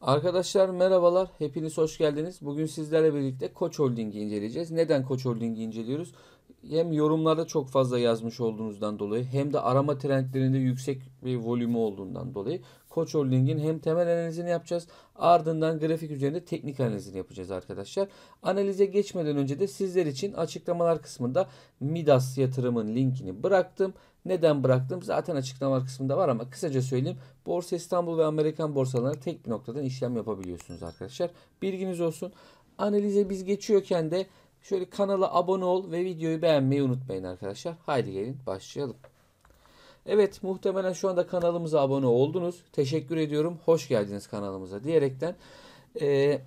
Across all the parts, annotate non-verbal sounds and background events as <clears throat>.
Arkadaşlar merhabalar. Hepiniz hoş geldiniz. Bugün sizlerle birlikte Koç Holding'i inceleyeceğiz. Neden Koç Holding'i inceliyoruz? hem yorumlarda çok fazla yazmış olduğunuzdan dolayı hem de arama trendlerinde yüksek bir volümü olduğundan dolayı Koç Holding'in hem temel analizini yapacağız ardından grafik üzerinde teknik analizini yapacağız arkadaşlar. Analize geçmeden önce de sizler için açıklamalar kısmında Midas yatırımın linkini bıraktım. Neden bıraktım? Zaten açıklamalar kısmında var ama kısaca söyleyeyim. Borsa İstanbul ve Amerikan borsalarına tek bir noktadan işlem yapabiliyorsunuz arkadaşlar. Bilginiz olsun. Analize biz geçiyorken de Şöyle kanala abone ol ve videoyu beğenmeyi unutmayın arkadaşlar. Haydi gelin başlayalım. Evet muhtemelen şu anda kanalımıza abone oldunuz. Teşekkür ediyorum. Hoş geldiniz kanalımıza diyerekten e,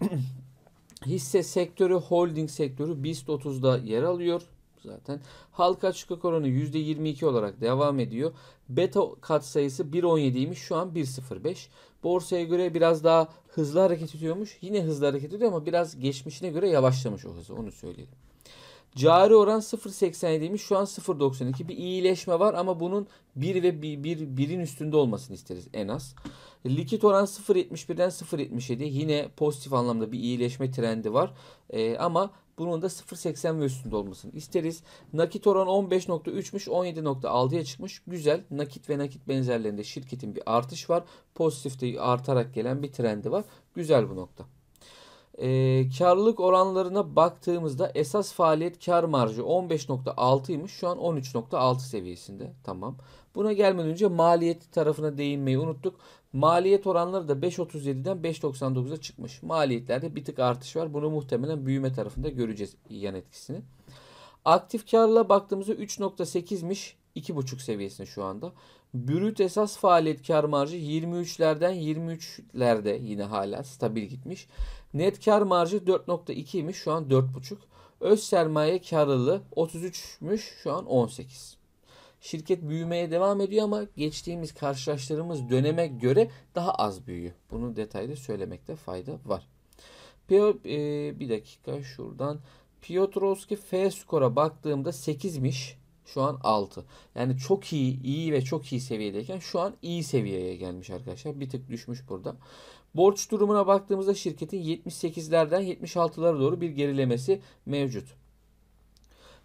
<clears throat> hisse sektörü holding sektörü BIST 30'da yer alıyor zaten. Halka açık oranı %22 olarak devam ediyor. Beta kat sayısı 1.17'ymiş şu an 1.05 borsaya göre biraz daha hızlı hareket ediyormuş. Yine hızlı hareket ediyor ama biraz geçmişine göre yavaşlamış o hızı onu söyleyelim. Cari oran 0.87'ymiş şu an 0.92 bir iyileşme var ama bunun 1 ve 1, 1, 1'in üstünde olmasını isteriz en az. Likit oran 0.71'den 0.77 yine pozitif anlamda bir iyileşme trendi var ee, ama bunun da 0.80 ve üstünde olmasını isteriz. Nakit oran 15.3'müş 17.6'ya çıkmış. Güzel. Nakit ve nakit benzerlerinde şirketin bir artış var. Pozitifte artarak gelen bir trendi var. Güzel bu nokta. E, karlılık oranlarına baktığımızda esas faaliyet kar marjı 15.6'ymış. Şu an 13.6 seviyesinde. Tamam. Tamam. Buna gelmeden önce maliyet tarafına değinmeyi unuttuk. Maliyet oranları da 5.37'den 5.99'a çıkmış. Maliyetlerde bir tık artış var. Bunu muhtemelen büyüme tarafında göreceğiz yan etkisini. Aktif karla baktığımızda 3.8'miş. 2.5 seviyesinde şu anda. Brüt esas faaliyet kar marjı 23'lerden 23'lerde yine hala stabil gitmiş. Net kar marjı 4.2'ymiş şu an 4.5. Öz sermaye karlılığı 33'müş şu an 18. Şirket büyümeye devam ediyor ama geçtiğimiz karşılaştığımız döneme göre daha az büyüyor. Bunu detaylı söylemekte fayda var. E, bir dakika şuradan. Piotrowski F skora baktığımda 8'miş. Şu an 6. Yani çok iyi, iyi ve çok iyi seviyedeyken şu an iyi seviyeye gelmiş arkadaşlar. Bir tık düşmüş burada. Borç durumuna baktığımızda şirketin 78'lerden 76'lara doğru bir gerilemesi mevcut.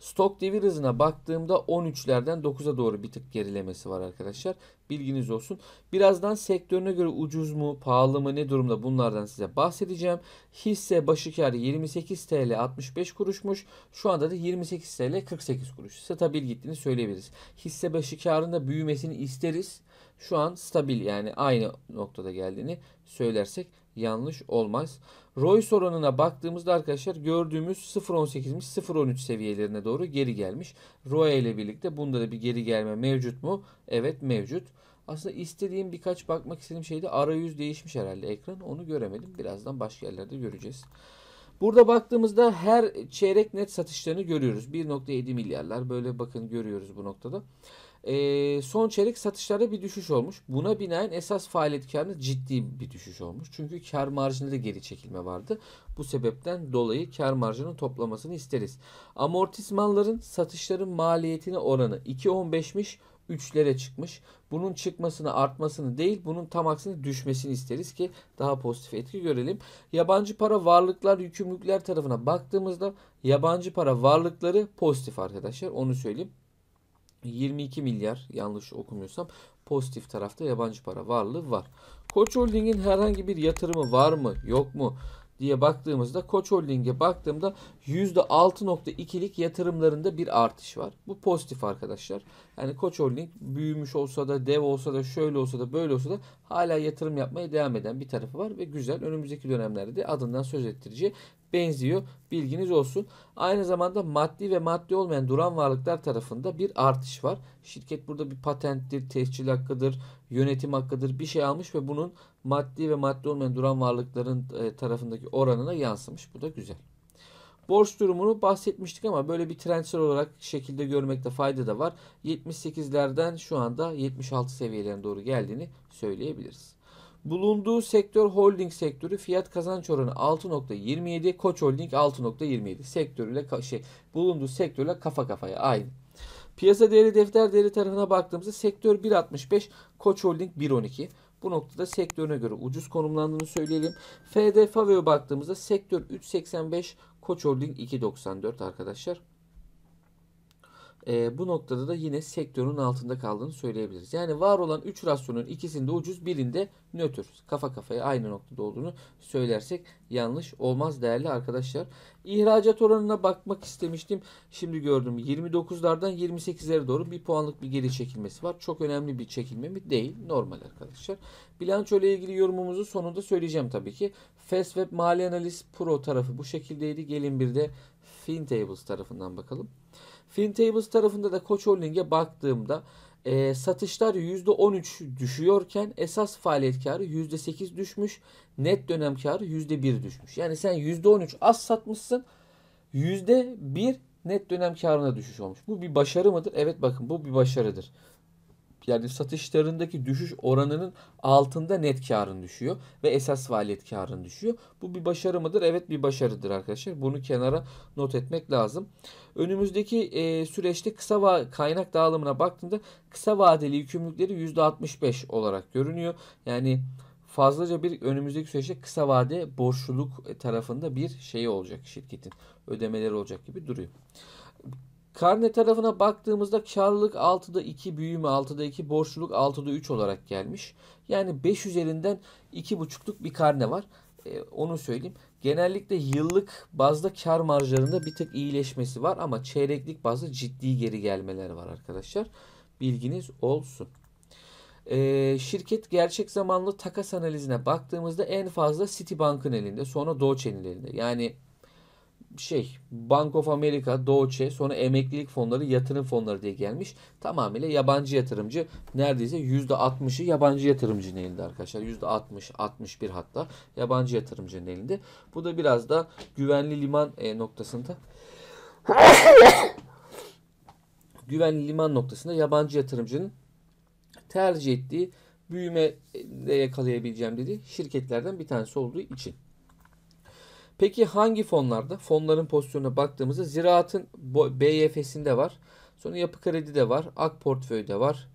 Stok devir hızına baktığımda 13'lerden 9'a doğru bir tık gerilemesi var arkadaşlar. Bilginiz olsun. Birazdan sektörüne göre ucuz mu, pahalı mı, ne durumda bunlardan size bahsedeceğim. Hisse başı karı 28 TL 65 kuruşmuş. Şu anda da 28 TL 48 kuruş. Stabil gittiğini söyleyebiliriz. Hisse başı karında büyümesini isteriz. Şu an stabil yani aynı noktada geldiğini söylersek yanlış olmaz. Roy oranına baktığımızda arkadaşlar gördüğümüz 0.18'miş 0.13 seviyelerine doğru geri gelmiş. ROE ile birlikte bunda da bir geri gelme mevcut mu? Evet mevcut. Aslında istediğim birkaç bakmak istediğim şeyde arayüz değişmiş herhalde ekran. Onu göremedim. Birazdan başka yerlerde göreceğiz. Burada baktığımızda her çeyrek net satışlarını görüyoruz. 1.7 milyarlar böyle bakın görüyoruz bu noktada e, son çeyrek satışlarda bir düşüş olmuş. Buna binaen esas faaliyet karında ciddi bir düşüş olmuş. Çünkü kar marjinde geri çekilme vardı. Bu sebepten dolayı kar marjının toplamasını isteriz. Amortismanların satışların maliyetine oranı 2.15'miş. 3'lere çıkmış. Bunun çıkmasını artmasını değil bunun tam aksine düşmesini isteriz ki daha pozitif etki görelim. Yabancı para varlıklar yükümlülükler tarafına baktığımızda yabancı para varlıkları pozitif arkadaşlar onu söyleyeyim. 22 milyar yanlış okumuyorsam pozitif tarafta yabancı para varlığı var. Koç Holding'in herhangi bir yatırımı var mı yok mu diye baktığımızda Koç Holding'e baktığımda %6.2'lik yatırımlarında bir artış var. Bu pozitif arkadaşlar. Yani Koç Holding büyümüş olsa da dev olsa da şöyle olsa da böyle olsa da hala yatırım yapmaya devam eden bir tarafı var ve güzel önümüzdeki dönemlerde adından söz ettireceği benziyor. Bilginiz olsun. Aynı zamanda maddi ve maddi olmayan duran varlıklar tarafında bir artış var. Şirket burada bir patenttir, tescil hakkıdır, yönetim hakkıdır bir şey almış ve bunun maddi ve maddi olmayan duran varlıkların e, tarafındaki oranına yansımış. Bu da güzel. Borç durumunu bahsetmiştik ama böyle bir trendsel olarak şekilde görmekte fayda da var. 78'lerden şu anda 76 seviyelerine doğru geldiğini söyleyebiliriz. Bulunduğu sektör holding sektörü fiyat kazanç oranı 6.27, Koç Holding 6.27 sektörüyle şey bulunduğu sektörle kafa kafaya aynı. Piyasa değeri defter değeri tarafına baktığımızda sektör 1.65, Koç Holding 1.12. Bu noktada sektörüne göre ucuz konumlandığını söyleyelim. FD Favio'ya baktığımızda sektör 3.85, Koç Holding 2.94 arkadaşlar. E, bu noktada da yine sektörün altında kaldığını söyleyebiliriz. Yani var olan 3 rasyonun ikisinde ucuz birinde nötr. Kafa kafaya aynı noktada olduğunu söylersek yanlış olmaz değerli arkadaşlar. İhracat oranına bakmak istemiştim. Şimdi gördüm 29'lardan 28'lere doğru bir puanlık bir geri çekilmesi var. Çok önemli bir çekilme mi? Değil. Normal arkadaşlar. Bilanço ile ilgili yorumumuzu sonunda söyleyeceğim tabii ki. FastWeb Mali Analiz Pro tarafı bu şekildeydi. Gelin bir de FinTables tarafından bakalım. Fintables tarafında da Koç Holding'e baktığımda e, satışlar %13 düşüyorken esas faaliyet karı %8 düşmüş. Net dönem karı %1 düşmüş. Yani sen %13 az satmışsın. %1 net dönem karına düşüş olmuş. Bu bir başarı mıdır? Evet bakın bu bir başarıdır yani satışlarındaki düşüş oranının altında net karın düşüyor ve esas faaliyet karın düşüyor. Bu bir başarı mıdır? Evet bir başarıdır arkadaşlar. Bunu kenara not etmek lazım. Önümüzdeki e, süreçte kısa va- kaynak dağılımına baktığımda kısa vadeli yükümlülükleri %65 olarak görünüyor. Yani fazlaca bir önümüzdeki süreçte kısa vade borçluluk e, tarafında bir şey olacak şirketin ödemeleri olacak gibi duruyor. Karne tarafına baktığımızda karlılık 6'da 2, büyüme 6'da 2, borçluluk 6'da 3 olarak gelmiş. Yani 5 üzerinden 2,5'luk bir karne var. Ee, onu söyleyeyim. Genellikle yıllık bazda kar marjlarında bir tık iyileşmesi var ama çeyreklik bazda ciddi geri gelmeler var arkadaşlar. Bilginiz olsun. E, şirket gerçek zamanlı takas analizine baktığımızda en fazla Citibank'ın elinde sonra Deutsche'nin elinde. Yani şey Bank of America, Deutsche sonra emeklilik fonları, yatırım fonları diye gelmiş. Tamamıyla yabancı yatırımcı neredeyse %60'ı yabancı yatırımcının elinde arkadaşlar. %60, 61 hatta yabancı yatırımcının elinde. Bu da biraz da güvenli liman e, noktasında <coughs> güvenli liman noktasında yabancı yatırımcının tercih ettiği büyüme e, de yakalayabileceğim dediği şirketlerden bir tanesi olduğu için. Peki hangi fonlarda? Fonların pozisyonuna baktığımızda ziraatın BYF'sinde var. Sonra yapı kredi de var. Ak portföyde var.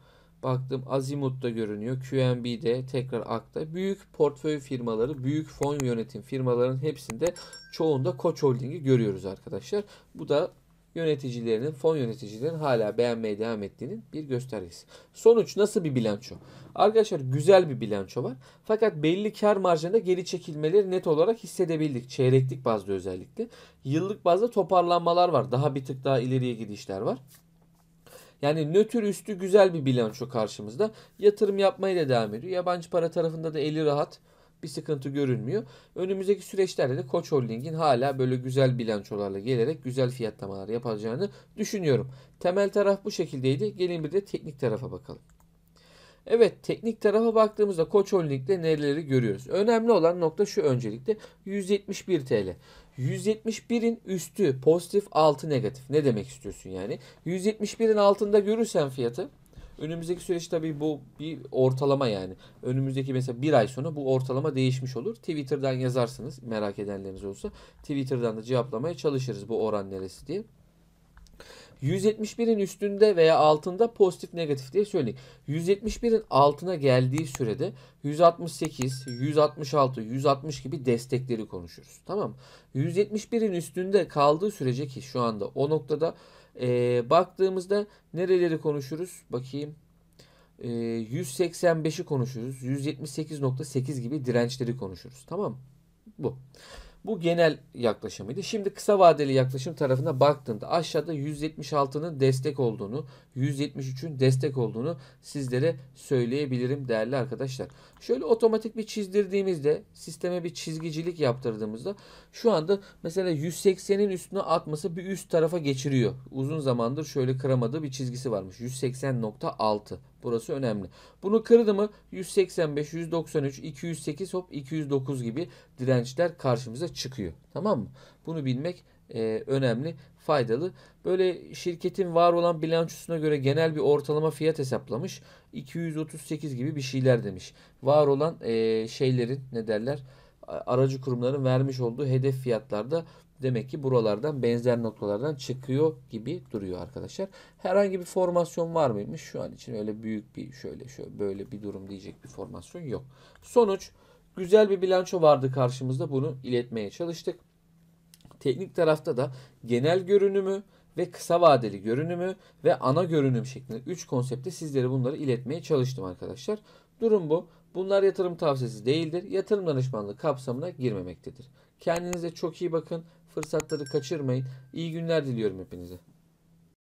Baktım Azimut'ta görünüyor. QNB'de tekrar Ak'ta. Büyük portföy firmaları, büyük fon yönetim firmaların hepsinde çoğunda Koç Holding'i görüyoruz arkadaşlar. Bu da yöneticilerinin, fon yöneticilerinin hala beğenmeye devam ettiğinin bir göstergesi. Sonuç nasıl bir bilanço? Arkadaşlar güzel bir bilanço var. Fakat belli kar marjında geri çekilmeleri net olarak hissedebildik. Çeyreklik bazda özellikle. Yıllık bazda toparlanmalar var. Daha bir tık daha ileriye gidişler var. Yani nötr üstü güzel bir bilanço karşımızda. Yatırım yapmaya da devam ediyor. Yabancı para tarafında da eli rahat bir sıkıntı görünmüyor. Önümüzdeki süreçlerde de Koç Holding'in hala böyle güzel bilançolarla gelerek güzel fiyatlamalar yapacağını düşünüyorum. Temel taraf bu şekildeydi. Gelin bir de teknik tarafa bakalım. Evet teknik tarafa baktığımızda Koç Holding'de neleri görüyoruz? Önemli olan nokta şu öncelikle 171 TL. 171'in üstü pozitif altı negatif. Ne demek istiyorsun yani? 171'in altında görürsen fiyatı Önümüzdeki süreç tabii bu bir ortalama yani. Önümüzdeki mesela bir ay sonra bu ortalama değişmiş olur. Twitter'dan yazarsınız merak edenleriniz olsa. Twitter'dan da cevaplamaya çalışırız bu oran neresi diye. 171'in üstünde veya altında pozitif negatif diye söyledik. 171'in altına geldiği sürede 168, 166, 160 gibi destekleri konuşuruz. Tamam mı? 171'in üstünde kaldığı sürece ki şu anda o noktada ee, baktığımızda nereleri konuşuruz? Bakayım. Ee, 185'i konuşuruz. 178.8 gibi dirençleri konuşuruz. Tamam Bu. Bu genel yaklaşımıydı. Şimdi kısa vadeli yaklaşım tarafına baktığımda aşağıda 176'nın destek olduğunu, 173'ün destek olduğunu sizlere söyleyebilirim değerli arkadaşlar. Şöyle otomatik bir çizdirdiğimizde, sisteme bir çizgicilik yaptırdığımızda şu anda mesela 180'in üstüne atması bir üst tarafa geçiriyor. Uzun zamandır şöyle kıramadığı bir çizgisi varmış. 180.6 Burası önemli. Bunu kırdı mı 185, 193, 208 hop 209 gibi dirençler karşımıza çıkıyor. Tamam mı? Bunu bilmek e, önemli, faydalı. Böyle şirketin var olan bilançosuna göre genel bir ortalama fiyat hesaplamış. 238 gibi bir şeyler demiş. Var olan e, şeylerin ne derler? aracı kurumların vermiş olduğu hedef fiyatlarda demek ki buralardan benzer noktalardan çıkıyor gibi duruyor arkadaşlar. Herhangi bir formasyon var mıymış? Şu an için öyle büyük bir şöyle şöyle böyle bir durum diyecek bir formasyon yok. Sonuç güzel bir bilanço vardı karşımızda bunu iletmeye çalıştık. Teknik tarafta da genel görünümü ve kısa vadeli görünümü ve ana görünüm şeklinde 3 konsepte sizlere bunları iletmeye çalıştım arkadaşlar. Durum bu. Bunlar yatırım tavsiyesi değildir. Yatırım danışmanlığı kapsamına girmemektedir. Kendinize çok iyi bakın. Fırsatları kaçırmayın. İyi günler diliyorum hepinize.